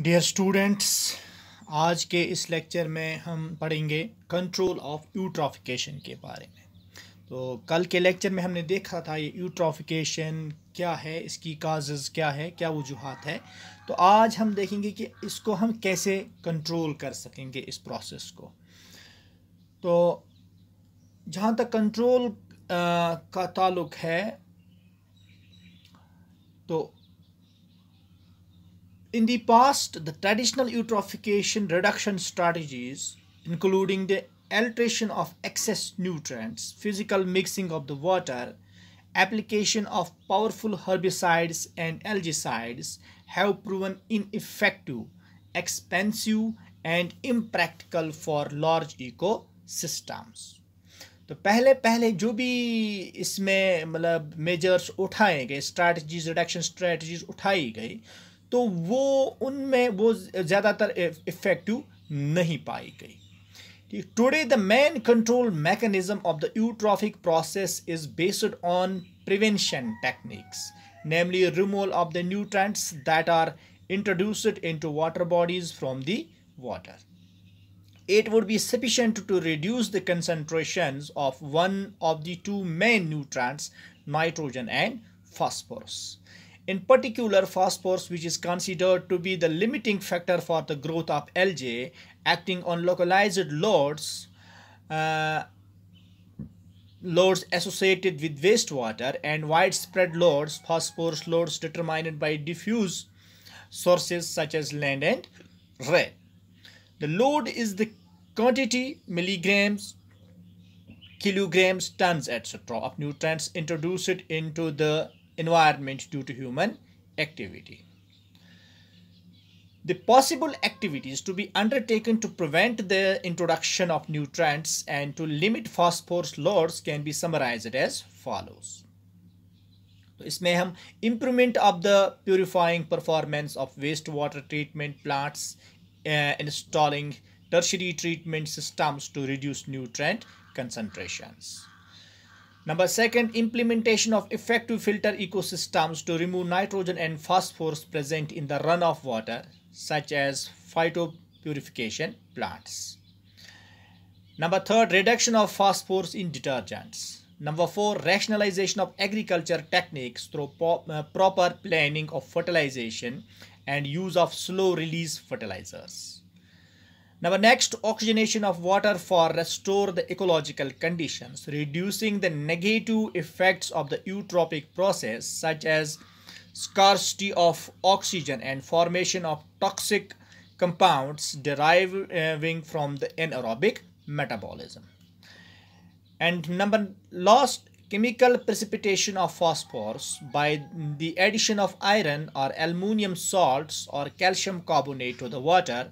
Dear students आज के इस लेक्चर में हम पढ़ेंगे कंट्रोल ऑफ यूट्रॉफिकेशन के बारे में तो कल के लेक्चर में हमने देखा था ये यूट्रॉफिकेशन क्या है इसकी काजेज़ क्या है क्या वजूहत है तो आज हम देखेंगे कि इसको हम कैसे कंट्रोल कर सकेंगे इस प्रोसेस को तो जहाँ तक कंट्रोल आ, का ताल्लुक है तो In the past, the traditional eutrophication reduction strategies, including the alteration of excess nutrients, physical mixing of the water, application of powerful herbicides and algicides have proven ineffective, expensive and impractical for large ecosystems. तो पहले पहले जो भी इसमें मतलब measures उठाए गए strategies reduction strategies उठाई गई तो वो उनमें वो ज़्यादातर इफ़ेक्टिव नहीं पाई गई ठीक today the main control mechanism of the eutrophic process is based on prevention techniques namely removal of the nutrients that are introduced into water bodies from the water. It would be sufficient to reduce the concentrations of one of the two main nutrients, nitrogen and phosphorus in particular phosphorus which is considered to be the limiting factor for the growth of algae acting on localized loads uh, loads associated with wastewater and widespread loads phosphorus loads determined by diffuse sources such as land and rain the load is the quantity milligrams kilograms tons etc of nutrients introduced into the environment due to human activity. The possible activities to be undertaken to prevent the introduction of nutrients and to limit phosphorus loads can be summarized as follows. So, improvement of the purifying performance of wastewater treatment plants, uh, installing tertiary treatment systems to reduce nutrient concentrations. Number second, implementation of effective filter ecosystems to remove nitrogen and phosphorus present in the runoff water, such as phytopurification plants. Number third, reduction of phosphorus in detergents. Number four, rationalization of agriculture techniques through uh, proper planning of fertilization and use of slow release fertilizers. Now, next, oxygenation of water for restore the ecological conditions, reducing the negative effects of the eutrophic process such as scarcity of oxygen and formation of toxic compounds deriving from the anaerobic metabolism. And number last, chemical precipitation of phosphorus by the addition of iron or aluminium salts or calcium carbonate to the water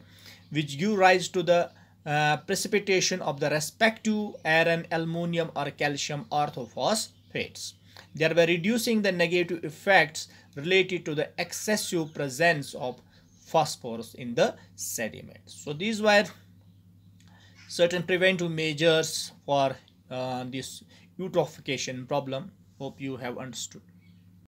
which give rise to the uh, precipitation of the respective iron, aluminium or calcium orthophosphates, thereby reducing the negative effects related to the excessive presence of phosphorus in the sediment. So these were certain preventive measures for uh, this eutrophication problem. Hope you have understood.